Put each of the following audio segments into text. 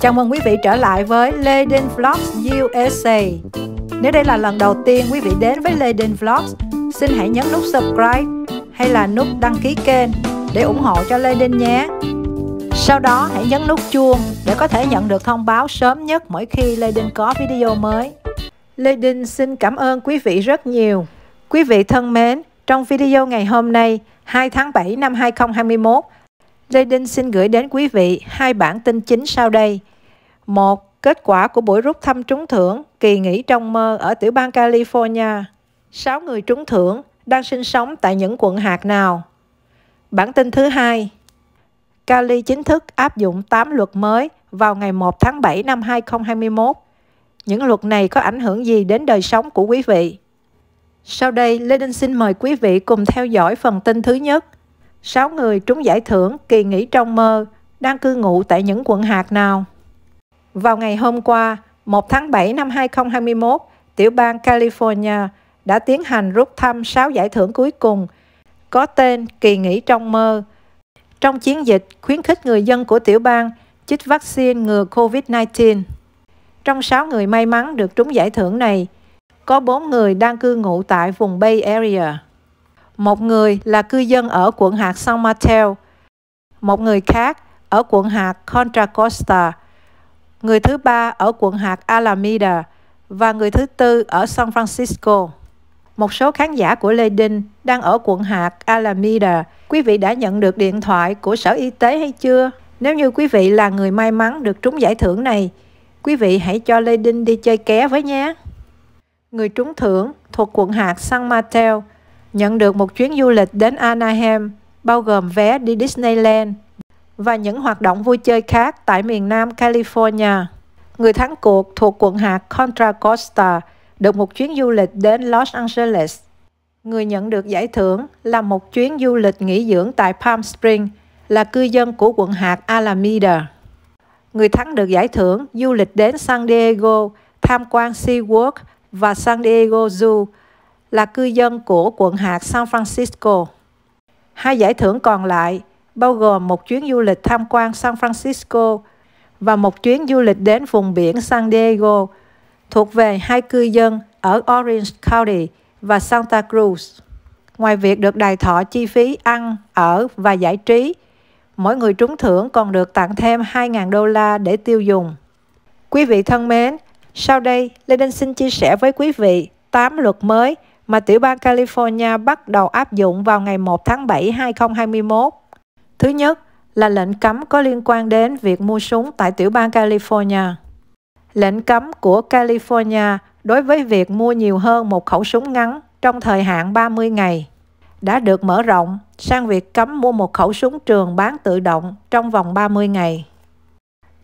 Chào mừng quý vị trở lại với Leden Vlogs USA. Nếu đây là lần đầu tiên quý vị đến với Leden Vlogs, xin hãy nhấn nút subscribe hay là nút đăng ký kênh để ủng hộ cho Leden nhé. Sau đó hãy nhấn nút chuông để có thể nhận được thông báo sớm nhất mỗi khi Leden có video mới. Leden xin cảm ơn quý vị rất nhiều. Quý vị thân mến, trong video ngày hôm nay, 2 tháng 7 năm 2021, Lê Đinh xin gửi đến quý vị hai bản tin chính sau đây. Một, kết quả của buổi rút thăm trúng thưởng kỳ nghỉ trong mơ ở tiểu bang California. Sáu người trúng thưởng đang sinh sống tại những quận hạt nào? Bản tin thứ hai, Cali chính thức áp dụng 8 luật mới vào ngày 1 tháng 7 năm 2021. Những luật này có ảnh hưởng gì đến đời sống của quý vị? Sau đây, Lê Đinh xin mời quý vị cùng theo dõi phần tin thứ nhất – 6 người trúng giải thưởng kỳ nghỉ trong mơ đang cư ngụ tại những quận hạt nào? Vào ngày hôm qua, 1 tháng 7 năm 2021, tiểu bang California đã tiến hành rút thăm 6 giải thưởng cuối cùng có tên Kỳ nghỉ trong mơ. Trong chiến dịch khuyến khích người dân của tiểu bang chích vaccine ngừa COVID-19. Trong 6 người may mắn được trúng giải thưởng này, có 4 người đang cư ngụ tại vùng Bay Area một người là cư dân ở quận hạt San Mateo, một người khác ở quận hạt Contra Costa, người thứ ba ở quận hạt Alameda và người thứ tư ở San Francisco. Một số khán giả của Lê Đinh đang ở quận hạt Alameda. Quý vị đã nhận được điện thoại của Sở Y tế hay chưa? Nếu như quý vị là người may mắn được trúng giải thưởng này, quý vị hãy cho Lê Đinh đi chơi ké với nhé. Người trúng thưởng thuộc quận hạt San Mateo nhận được một chuyến du lịch đến Anaheim, bao gồm vé đi Disneyland và những hoạt động vui chơi khác tại miền Nam California. Người thắng cuộc thuộc quận hạt Contra Costa được một chuyến du lịch đến Los Angeles. Người nhận được giải thưởng là một chuyến du lịch nghỉ dưỡng tại Palm Springs, là cư dân của quận hạt Alameda. Người thắng được giải thưởng du lịch đến San Diego, tham quan SeaWorld và San Diego Zoo là cư dân của quận hạt San Francisco. Hai giải thưởng còn lại bao gồm một chuyến du lịch tham quan San Francisco và một chuyến du lịch đến vùng biển San Diego thuộc về hai cư dân ở Orange County và Santa Cruz. Ngoài việc được đài thọ chi phí ăn, ở và giải trí, mỗi người trúng thưởng còn được tặng thêm 2.000 đô la để tiêu dùng. Quý vị thân mến, sau đây Lê Đinh xin chia sẻ với quý vị 8 luật mới mà tiểu bang California bắt đầu áp dụng vào ngày 1 tháng 7, 2021. Thứ nhất là lệnh cấm có liên quan đến việc mua súng tại tiểu bang California. Lệnh cấm của California đối với việc mua nhiều hơn một khẩu súng ngắn trong thời hạn 30 ngày đã được mở rộng sang việc cấm mua một khẩu súng trường bán tự động trong vòng 30 ngày.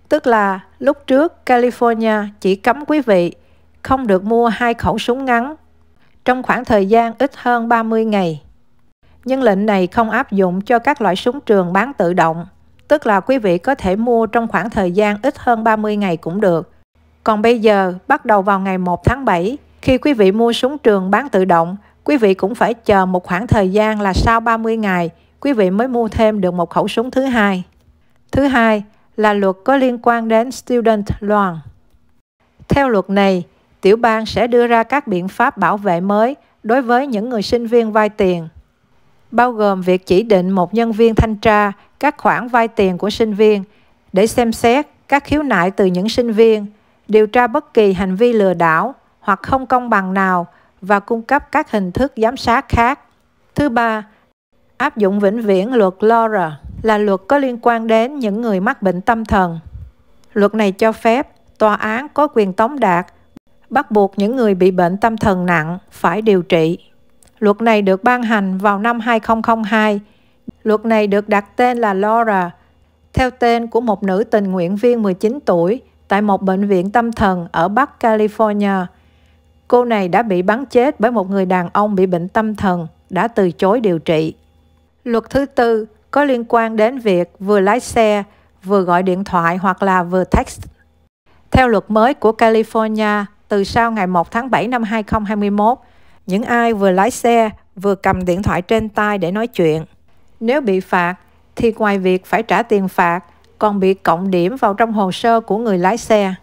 Tức là lúc trước California chỉ cấm quý vị không được mua hai khẩu súng ngắn trong khoảng thời gian ít hơn 30 ngày. Nhưng lệnh này không áp dụng cho các loại súng trường bán tự động, tức là quý vị có thể mua trong khoảng thời gian ít hơn 30 ngày cũng được. Còn bây giờ, bắt đầu vào ngày 1 tháng 7, khi quý vị mua súng trường bán tự động, quý vị cũng phải chờ một khoảng thời gian là sau 30 ngày, quý vị mới mua thêm được một khẩu súng thứ hai. Thứ hai là luật có liên quan đến Student Loan. Theo luật này, tiểu bang sẽ đưa ra các biện pháp bảo vệ mới đối với những người sinh viên vay tiền, bao gồm việc chỉ định một nhân viên thanh tra các khoản vay tiền của sinh viên để xem xét các khiếu nại từ những sinh viên, điều tra bất kỳ hành vi lừa đảo hoặc không công bằng nào và cung cấp các hình thức giám sát khác. Thứ ba, áp dụng vĩnh viễn luật LORA là luật có liên quan đến những người mắc bệnh tâm thần. Luật này cho phép tòa án có quyền tống đạt bắt buộc những người bị bệnh tâm thần nặng phải điều trị. Luật này được ban hành vào năm 2002. Luật này được đặt tên là Laura, theo tên của một nữ tình nguyện viên 19 tuổi tại một bệnh viện tâm thần ở Bắc California. Cô này đã bị bắn chết bởi một người đàn ông bị bệnh tâm thần, đã từ chối điều trị. Luật thứ tư có liên quan đến việc vừa lái xe, vừa gọi điện thoại hoặc là vừa text. Theo luật mới của California, từ sau ngày 1 tháng 7 năm 2021, những ai vừa lái xe vừa cầm điện thoại trên tay để nói chuyện. Nếu bị phạt, thì ngoài việc phải trả tiền phạt, còn bị cộng điểm vào trong hồ sơ của người lái xe.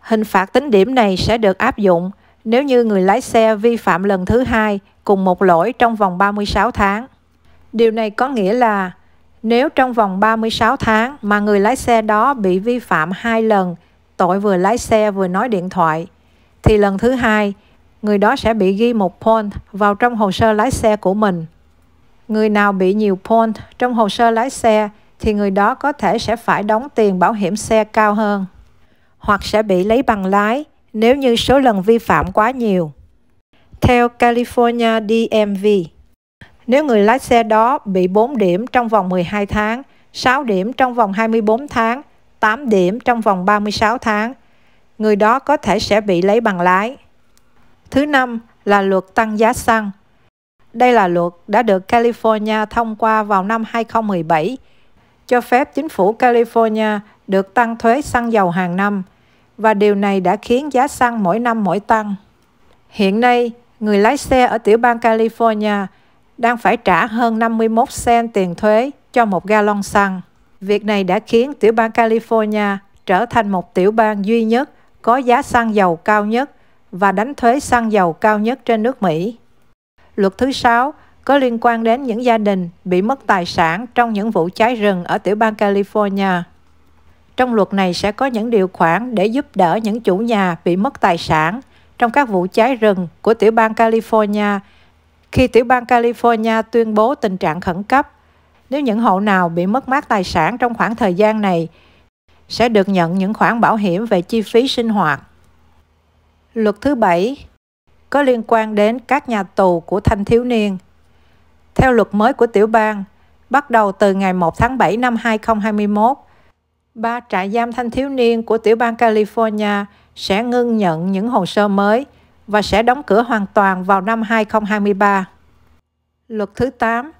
Hình phạt tính điểm này sẽ được áp dụng nếu như người lái xe vi phạm lần thứ hai cùng một lỗi trong vòng 36 tháng. Điều này có nghĩa là nếu trong vòng 36 tháng mà người lái xe đó bị vi phạm hai lần tội vừa lái xe vừa nói điện thoại thì lần thứ hai người đó sẽ bị ghi một point vào trong hồ sơ lái xe của mình. Người nào bị nhiều point trong hồ sơ lái xe thì người đó có thể sẽ phải đóng tiền bảo hiểm xe cao hơn hoặc sẽ bị lấy bằng lái nếu như số lần vi phạm quá nhiều. Theo California DMV, nếu người lái xe đó bị 4 điểm trong vòng 12 tháng, 6 điểm trong vòng 24 tháng, 8 điểm trong vòng 36 tháng người đó có thể sẽ bị lấy bằng lái. Thứ năm là luật tăng giá xăng. Đây là luật đã được California thông qua vào năm 2017, cho phép chính phủ California được tăng thuế xăng dầu hàng năm và điều này đã khiến giá xăng mỗi năm mỗi tăng. Hiện nay, người lái xe ở tiểu bang California đang phải trả hơn 51 cent tiền thuế cho một gallon xăng. Việc này đã khiến tiểu bang California trở thành một tiểu bang duy nhất có giá xăng dầu cao nhất và đánh thuế xăng dầu cao nhất trên nước Mỹ. Luật thứ sáu có liên quan đến những gia đình bị mất tài sản trong những vụ cháy rừng ở tiểu bang California. Trong luật này sẽ có những điều khoản để giúp đỡ những chủ nhà bị mất tài sản trong các vụ cháy rừng của tiểu bang California khi tiểu bang California tuyên bố tình trạng khẩn cấp. Nếu những hộ nào bị mất mát tài sản trong khoảng thời gian này sẽ được nhận những khoản bảo hiểm về chi phí sinh hoạt. Luật thứ bảy có liên quan đến các nhà tù của thanh thiếu niên. Theo luật mới của tiểu bang, bắt đầu từ ngày 1 tháng 7 năm 2021, ba trại giam thanh thiếu niên của tiểu bang California sẽ ngưng nhận những hồ sơ mới và sẽ đóng cửa hoàn toàn vào năm 2023. Luật thứ 8,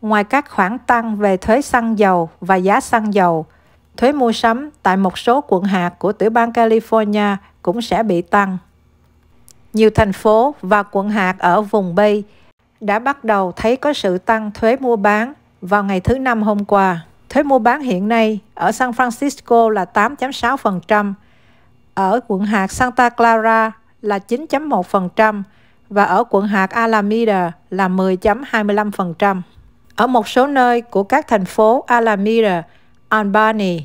ngoài các khoản tăng về thuế xăng dầu và giá xăng dầu, Thuế mua sắm tại một số quận hạt của tiểu bang California cũng sẽ bị tăng. Nhiều thành phố và quận hạt ở vùng Bay đã bắt đầu thấy có sự tăng thuế mua bán vào ngày thứ Năm hôm qua. Thuế mua bán hiện nay ở San Francisco là 8.6%, ở quận hạt Santa Clara là 9.1% và ở quận hạt Alameda là 10.25%. Ở một số nơi của các thành phố Alameda, Albany,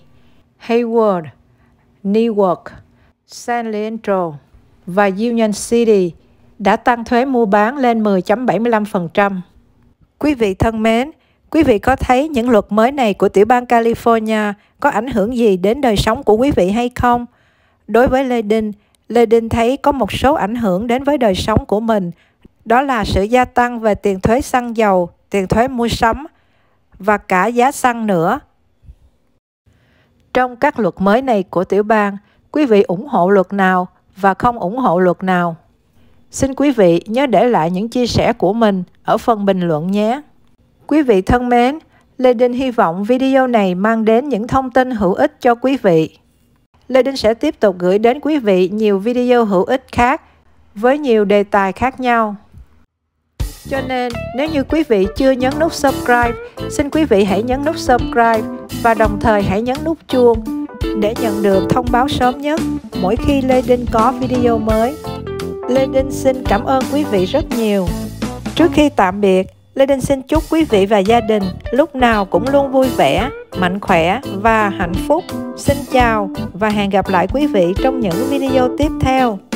Hayward, Newark, San Leandro và Union City đã tăng thuế mua bán lên 10.75%. Quý vị thân mến, quý vị có thấy những luật mới này của tiểu bang California có ảnh hưởng gì đến đời sống của quý vị hay không? Đối với Lê Đinh, Lê Đinh thấy có một số ảnh hưởng đến với đời sống của mình, đó là sự gia tăng về tiền thuế xăng dầu, tiền thuế mua sắm và cả giá xăng nữa trong các luật mới này của tiểu bang, quý vị ủng hộ luật nào và không ủng hộ luật nào? Xin quý vị nhớ để lại những chia sẻ của mình ở phần bình luận nhé. Quý vị thân mến, Lê Đinh hy vọng video này mang đến những thông tin hữu ích cho quý vị. Lê Đinh sẽ tiếp tục gửi đến quý vị nhiều video hữu ích khác với nhiều đề tài khác nhau. Cho nên, nếu như quý vị chưa nhấn nút subscribe, xin quý vị hãy nhấn nút subscribe và đồng thời hãy nhấn nút chuông để nhận được thông báo sớm nhất mỗi khi Lê Đinh có video mới. Lê Đinh xin cảm ơn quý vị rất nhiều. Trước khi tạm biệt, Lê Đinh xin chúc quý vị và gia đình lúc nào cũng luôn vui vẻ, mạnh khỏe và hạnh phúc. Xin chào và hẹn gặp lại quý vị trong những video tiếp theo.